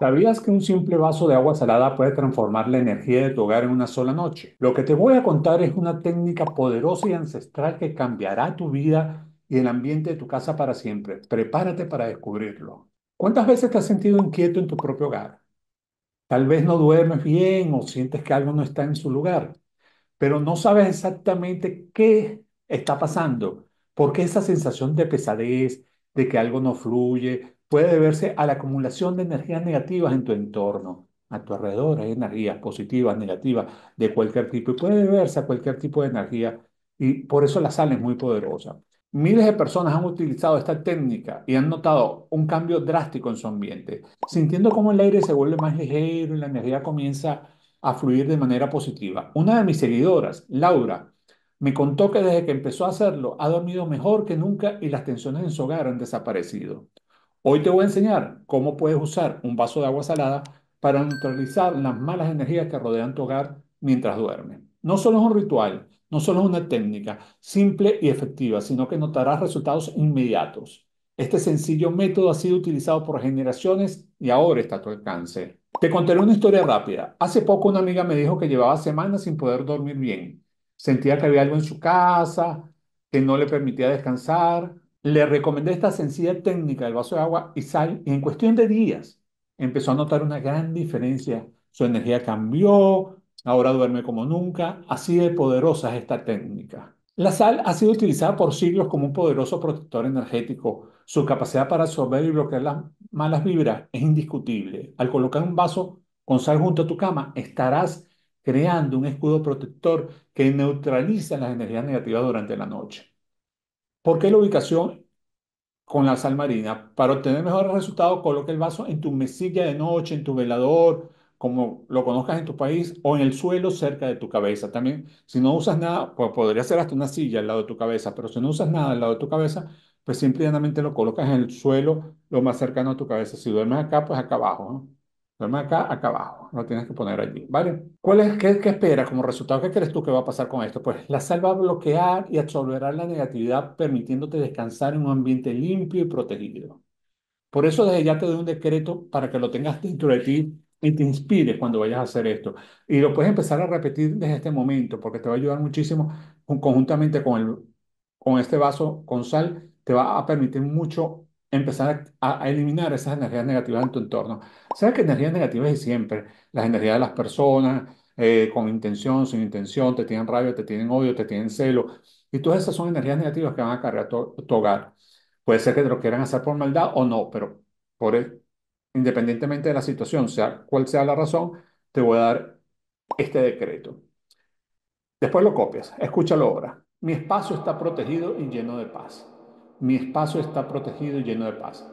¿Sabías que un simple vaso de agua salada puede transformar la energía de tu hogar en una sola noche? Lo que te voy a contar es una técnica poderosa y ancestral que cambiará tu vida y el ambiente de tu casa para siempre. Prepárate para descubrirlo. ¿Cuántas veces te has sentido inquieto en tu propio hogar? Tal vez no duermes bien o sientes que algo no está en su lugar, pero no sabes exactamente qué está pasando, porque esa sensación de pesadez, de que algo no fluye, puede deberse a la acumulación de energías negativas en tu entorno. A tu alrededor hay energías positivas, negativas, de cualquier tipo, y puede deberse a cualquier tipo de energía, y por eso la sal es muy poderosa. Miles de personas han utilizado esta técnica y han notado un cambio drástico en su ambiente, sintiendo cómo el aire se vuelve más ligero y la energía comienza a fluir de manera positiva. Una de mis seguidoras, Laura, me contó que desde que empezó a hacerlo ha dormido mejor que nunca y las tensiones en su hogar han desaparecido. Hoy te voy a enseñar cómo puedes usar un vaso de agua salada para neutralizar las malas energías que rodean tu hogar mientras duermes. No solo es un ritual, no solo es una técnica simple y efectiva, sino que notarás resultados inmediatos. Este sencillo método ha sido utilizado por generaciones y ahora está a tu alcance. Te contaré una historia rápida. Hace poco una amiga me dijo que llevaba semanas sin poder dormir bien. Sentía que había algo en su casa, que no le permitía descansar, le recomendé esta sencilla técnica del vaso de agua y sal y en cuestión de días empezó a notar una gran diferencia. Su energía cambió, ahora duerme como nunca. Así de poderosa es esta técnica. La sal ha sido utilizada por siglos como un poderoso protector energético. Su capacidad para absorber y bloquear las malas vibras es indiscutible. Al colocar un vaso con sal junto a tu cama, estarás creando un escudo protector que neutraliza las energías negativas durante la noche. ¿Por qué la ubicación con la sal marina? Para obtener mejores resultados, coloca el vaso en tu mesilla de noche, en tu velador, como lo conozcas en tu país, o en el suelo cerca de tu cabeza. También, si no usas nada, pues podría ser hasta una silla al lado de tu cabeza, pero si no usas nada al lado de tu cabeza, pues simplemente lo colocas en el suelo lo más cercano a tu cabeza. Si duermes acá, pues acá abajo, acá, acá abajo. Lo tienes que poner allí, ¿vale? ¿Cuál es, qué, qué esperas como resultado? ¿Qué crees tú que va a pasar con esto? Pues la sal va a bloquear y absorberá la negatividad permitiéndote descansar en un ambiente limpio y protegido. Por eso desde ya te doy un decreto para que lo tengas dentro de ti y te inspires cuando vayas a hacer esto. Y lo puedes empezar a repetir desde este momento porque te va a ayudar muchísimo conjuntamente con, el, con este vaso con sal. Te va a permitir mucho empezar a, eliminar esas energías negativas en tu entorno. Sabes que energías negativas hay siempre, las energías de las personas, eh, con intención, sin intención, te tienen rabia, te tienen odio, te tienen celo, y todas esas son energías negativas que van a cargar tu, tu hogar. Puede ser que te lo quieran hacer por maldad o no, pero por e, independientemente de la situación, sea cual sea la razón, te voy a dar este decreto. Después lo copias, escúchalo ahora. Mi espacio está protegido y lleno de paz mi espacio está protegido y lleno de paz.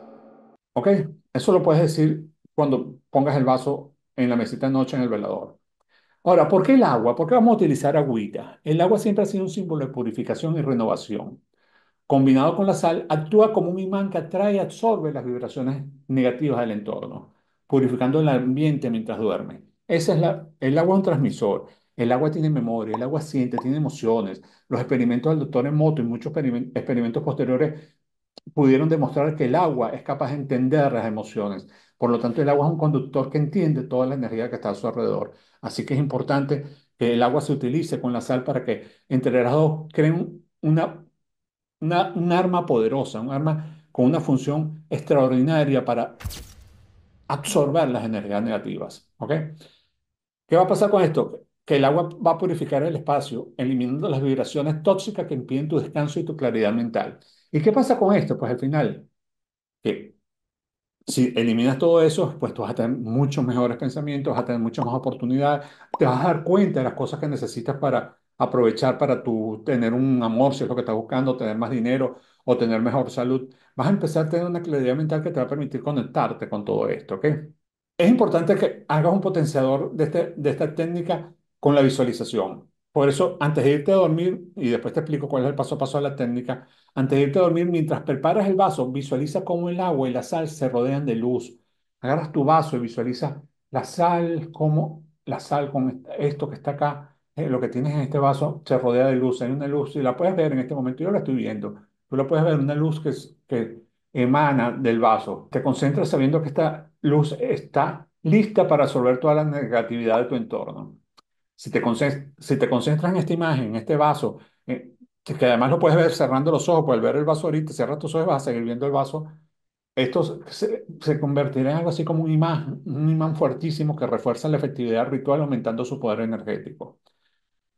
¿Ok? Eso lo puedes decir cuando pongas el vaso en la mesita de noche en el velador. Ahora, ¿por qué el agua? ¿Por qué vamos a utilizar agüita? El agua siempre ha sido un símbolo de purificación y renovación. Combinado con la sal, actúa como un imán que atrae y absorbe las vibraciones negativas del entorno, purificando el ambiente mientras duerme. Esa es la, el agua es un transmisor. El agua tiene memoria, el agua siente, tiene emociones. Los experimentos del doctor Emoto y muchos experimentos posteriores pudieron demostrar que el agua es capaz de entender las emociones. Por lo tanto, el agua es un conductor que entiende toda la energía que está a su alrededor. Así que es importante que el agua se utilice con la sal para que entre las dos creen una, una, un arma poderosa, un arma con una función extraordinaria para absorber las energías negativas. ¿Okay? ¿Qué va a pasar con esto? que el agua va a purificar el espacio, eliminando las vibraciones tóxicas que impiden tu descanso y tu claridad mental. ¿Y qué pasa con esto? Pues al final, que si eliminas todo eso, pues tú vas a tener muchos mejores pensamientos, vas a tener muchas más oportunidades, te vas a dar cuenta de las cosas que necesitas para aprovechar para tu, tener un amor, si es lo que estás buscando, tener más dinero o tener mejor salud. Vas a empezar a tener una claridad mental que te va a permitir conectarte con todo esto, Es importante que hagas un potenciador de, este, de esta técnica con la visualización. Por eso, antes de irte a dormir, y después te explico cuál es el paso a paso de la técnica, antes de irte a dormir, mientras preparas el vaso, visualiza cómo el agua y la sal se rodean de luz. Agarras tu vaso y visualiza la sal, cómo la sal con esto que está acá, eh, lo que tienes en este vaso, se rodea de luz. Hay una luz y la puedes ver en este momento. Yo la estoy viendo. Tú la puedes ver, una luz que, que emana del vaso. Te concentras sabiendo que esta luz está lista para absorber toda la negatividad de tu entorno. Si te, concentras en esta imagen, en este vaso, eh, que además lo puedes ver cerrando los ojos, puedes ver el vaso ahorita, cierras tus ojos, y vas a seguir viendo el vaso, esto se, se convertirá en algo así como un imán, un imán fuertísimo que refuerza la efectividad ritual aumentando su poder energético.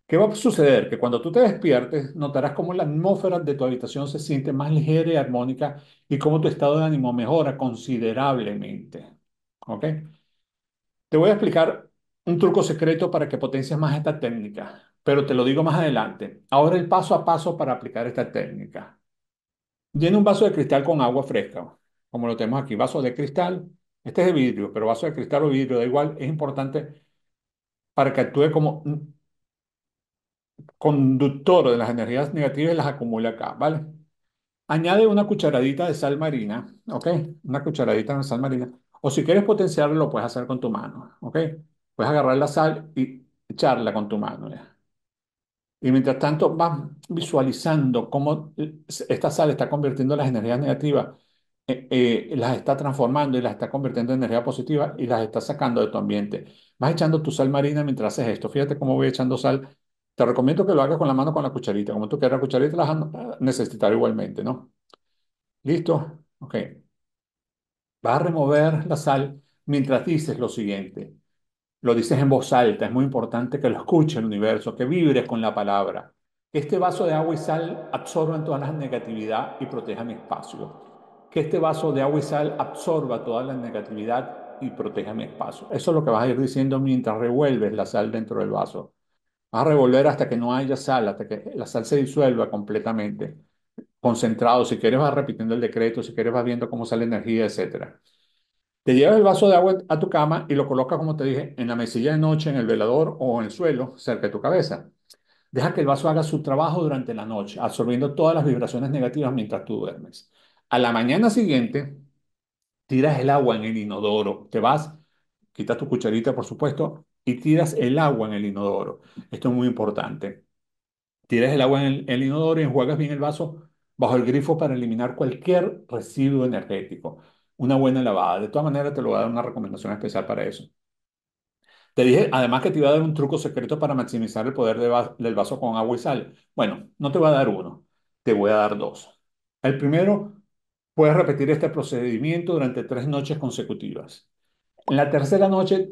¿Qué va a suceder? Que cuando tú te despiertes, notarás cómo la atmósfera de tu habitación se siente más ligera y armónica y cómo tu estado de ánimo mejora considerablemente. ¿Ok? Te voy a explicar un truco secreto para que potencies más esta técnica, pero te lo digo más adelante. Ahora el paso a paso para aplicar esta técnica. Llena un vaso de cristal con agua fresca, como lo tenemos aquí, vaso de cristal. Este es de vidrio, pero vaso de cristal o vidrio, da igual, es importante para que actúe como conductor de las energías negativas y las acumule acá, ¿vale? Añade una cucharadita de sal marina, ¿ok? Una cucharadita de sal marina. O si quieres potenciarlo, lo puedes hacer con tu mano, ¿ok? Puedes agarrar la sal y echarla con tu mano. Y mientras tanto vas visualizando cómo esta sal está convirtiendo las energías negativas, eh, eh, las está transformando y las está convirtiendo en energía positiva y las está sacando de tu ambiente. Vas echando tu sal marina mientras haces esto. Fíjate cómo voy echando sal. Te recomiendo que lo hagas con la mano con la cucharita. Como tú quieras, la cucharita la vas a necesitar igualmente, ¿no? ¿Listo? Ok. Vas a remover la sal mientras dices lo siguiente. Lo dices en voz alta, es muy importante que lo escuche el universo, que vibres con la palabra. Que este vaso de agua y sal absorba toda la negatividad y proteja mi espacio. Que este vaso de agua y sal absorba toda la negatividad y proteja mi espacio. Eso es lo que vas a ir diciendo mientras revuelves la sal dentro del vaso. Vas a revolver hasta que no haya sal, hasta que la sal se disuelva completamente. Concentrado, si quieres vas repitiendo el decreto, si quieres vas viendo cómo sale energía, etcétera. Te llevas el vaso de agua a tu cama y lo colocas, como te dije, en la mesilla de noche, en el velador o en el suelo, cerca de tu cabeza. Deja que el vaso haga su trabajo durante la noche, absorbiendo todas las vibraciones negativas mientras tú duermes. A la mañana siguiente, tiras el agua en el inodoro. Te vas, quitas tu cucharita, por supuesto, y tiras el agua en el inodoro. Esto es muy importante. Tiras el agua en el, inodoro y enjuagas bien el vaso bajo el grifo para eliminar cualquier residuo energético una buena lavada. De todas maneras, te lo voy a dar una recomendación especial para eso. Te dije, además que te iba a dar un truco secreto para maximizar el poder del vaso con agua y sal. Bueno, no te voy a dar uno, te voy a dar dos. El primero, puedes repetir este procedimiento durante tres noches consecutivas. En la tercera noche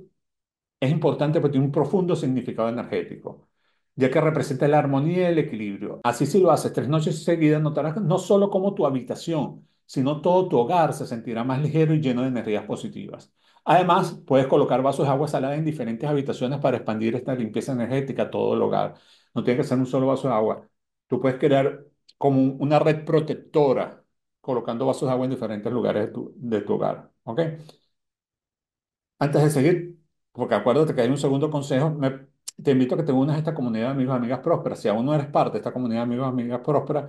es importante porque tiene un profundo significado energético, ya que representa la armonía y el equilibrio. Así si lo haces tres noches seguidas, notarás no solo cómo tu habitación, sino todo tu hogar se sentirá más ligero y lleno de energías positivas. Además, puedes colocar vasos de agua salada en diferentes habitaciones para expandir esta limpieza energética a todo el hogar. No tiene que ser un solo vaso de agua. Tú puedes crear como una red protectora colocando vasos de agua en diferentes lugares de tu, hogar. ¿Ok? Antes de seguir, porque acuérdate que hay un segundo consejo, te invito a que te unas a esta comunidad de amigos y amigas prósperas. Si aún no eres parte de esta comunidad de amigos y amigas prósperas,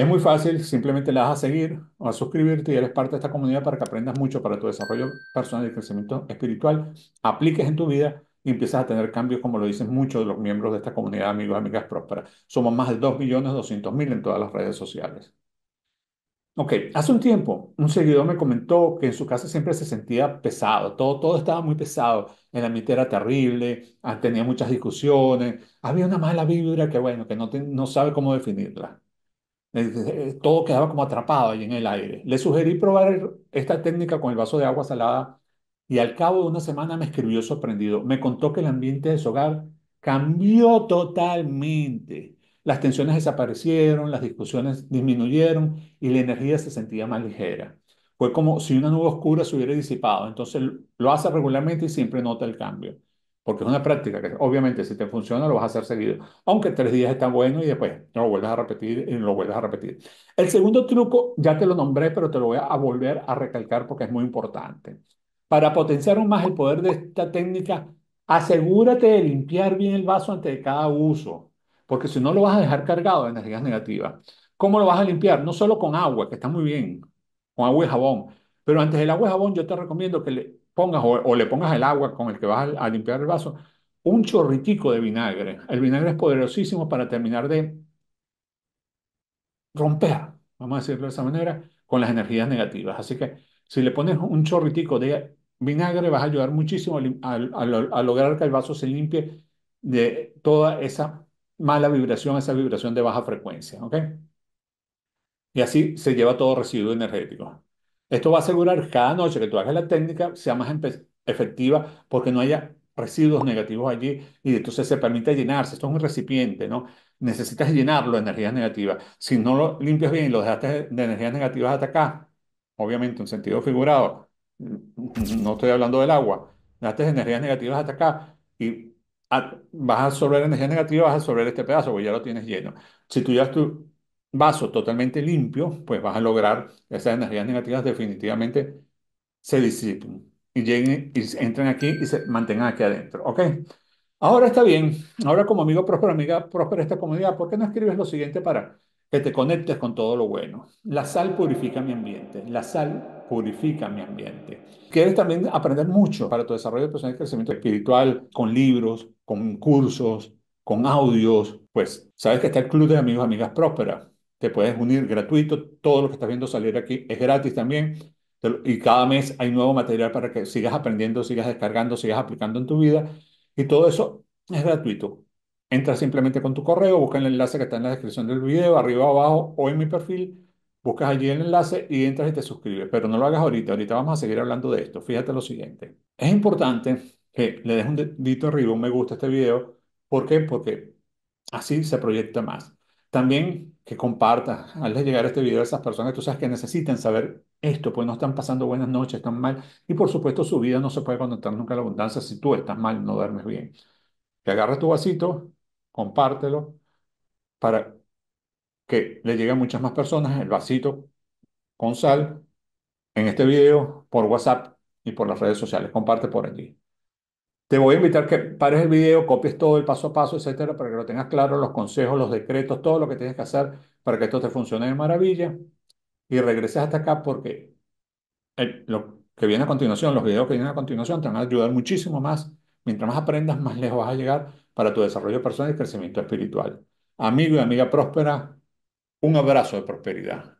es muy fácil, simplemente le das a seguir o a suscribirte y eres parte de esta comunidad para que aprendas mucho para tu desarrollo personal y crecimiento espiritual, apliques en tu vida y empiezas a tener cambios como lo dicen muchos de los miembros de esta comunidad, amigos, amigas prósperas. Somos más de 2.200.000 en todas las redes sociales. Ok, hace un tiempo un seguidor me comentó que en su casa siempre se sentía pesado, todo, todo estaba muy pesado, el ambiente era terrible, ah, tenía muchas discusiones, había una mala vibra que bueno, que no, no sabe cómo definirla. Eh, eh, todo quedaba como atrapado ahí en el aire. Le sugerí probar esta técnica con el vaso de agua salada y al cabo de una semana me escribió sorprendido. Me contó que el ambiente de su hogar cambió totalmente. Las tensiones desaparecieron, las discusiones disminuyeron y la energía se sentía más ligera. Fue como si una nube oscura se hubiera disipado. Entonces lo hace regularmente y siempre nota el cambio porque es una práctica que obviamente si te funciona lo vas a hacer seguido, aunque tres días está bueno y después no lo vuelves a repetir y no lo vuelves a repetir. El segundo truco, ya te lo nombré, pero te lo voy a volver a recalcar porque es muy importante. Para potenciar aún más el poder de esta técnica, asegúrate de limpiar bien el vaso antes de cada uso, porque si no lo vas a dejar cargado de energías negativas. ¿Cómo lo vas a limpiar? No solo con agua, que está muy bien, con agua y jabón, pero antes del agua y jabón yo te recomiendo que le o, le pongas el agua con el que vas a, limpiar el vaso, un chorritico de vinagre. El vinagre es poderosísimo para terminar de romper, vamos a decirlo de esa manera, con las energías negativas. Así que si le pones un chorritico de vinagre, vas a ayudar muchísimo a, a lograr que el vaso se limpie de toda esa mala vibración, esa vibración de baja frecuencia. ¿Ok? Y así se lleva todo residuo energético. Esto va a asegurar cada noche que tú hagas la técnica sea más efectiva porque no haya residuos negativos allí y entonces se permite llenarse. Esto es un recipiente, ¿no? Necesitas llenarlo de energías negativas. Si no lo limpias bien y lo dejaste de energías negativas hasta acá, obviamente en sentido figurado, mm, no estoy hablando del agua, dejaste de energías negativas hasta acá y vas a absorber energía negativa, vas a absorber este pedazo, porque ya lo tienes lleno. Si tú ya... tu vaso totalmente limpio, pues vas a lograr esas energías negativas definitivamente se disipen y lleguen y entren aquí y se mantengan aquí adentro. ¿Ok? Ahora está bien. Ahora como amigo próspero, amiga próspera esta comunidad, ¿por qué no escribes lo siguiente para que te conectes con todo lo bueno? La sal purifica mi ambiente. La sal purifica mi ambiente. Quieres también aprender mucho para tu desarrollo personal y crecimiento espiritual con libros, con cursos, con audios. Pues sabes que está el Club de Amigos Amigas Prósperas te puedes unir gratuito, todo lo que estás viendo salir aquí es gratis también y cada mes hay nuevo material para que sigas aprendiendo, sigas descargando, sigas aplicando en tu vida y todo eso es gratuito. Entra simplemente con tu correo, busca el enlace que está en la descripción del video, arriba o abajo o en mi perfil, buscas allí el enlace y entras y te suscribes, pero no lo hagas ahorita, ahorita vamos a seguir hablando de esto. Fíjate lo siguiente, es importante que le des un dedito arriba, un me gusta a este video, ¿por qué? Porque así se proyecta más. También que compartas, hazle llegar este video a esas personas que tú sabes que necesitan saber esto, pues no están pasando buenas noches, están mal. Y por supuesto, su vida no se puede conectar nunca a la abundancia si tú estás mal, no duermes bien. Te agarras tu vasito, compártelo para que le llegue a muchas más personas el vasito con sal en este video, por WhatsApp y por las redes sociales. Comparte por allí. Te voy a invitar que pares el video, copies todo el paso a paso, etcétera, para que lo tengas claro, los consejos, los decretos, todo lo que tienes que hacer para que esto te funcione de maravilla. Y regreses hasta acá porque lo que viene a continuación, los videos que vienen a continuación te van a ayudar muchísimo más. Mientras más aprendas, más lejos vas a llegar para tu desarrollo personal y crecimiento espiritual. Amigo y amiga próspera, un abrazo de prosperidad.